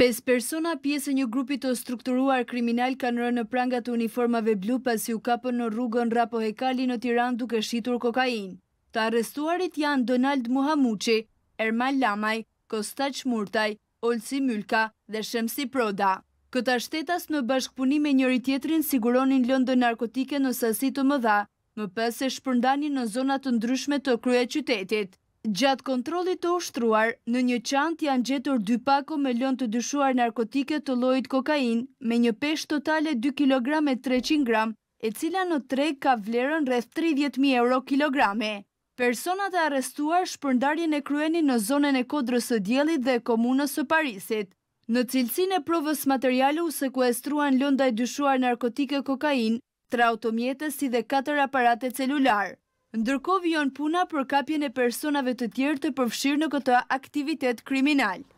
Pes persona pjesë një grupit të strukturuar kriminal kanë rënë në prangat uniformave blu pasi u kapën në rrugën Rapo Hekali në Tiran duke shitur kokain. Të arrestuarit janë Donald Muhamuqi, Ermal Lamaj, Kostaq Murtaj, Olsi Mylka dhe Shemsi Proda. Këta shtetas në bashkëpunime njëri tjetrin siguronin lëndë narkotike në sasitë të më dha, më pëse shpërndani në zonat të ndryshme të krye qytetit. Gjatë kontrolit të ushtruar, në një qant janë gjetur dy pako me lën të dyshuar narkotike të lojit kokain, me një pesh totale 2 kg e 300 g, e cila në treg ka vlerën rreth 30.000 euro kilograme. Personat e arrestuar shpërndarjen e krueni në zonën e kodrës së djelit dhe komunës së Parisit. Në cilësin e provës materialu u sekuestruan lënda dyshuar narkotike kokain, tra automjetës si dhe 4 aparate celular. Ndërkohë vijon puna për kapjen e personave të tjerë të përfshirë në këtë aktivitet kriminal.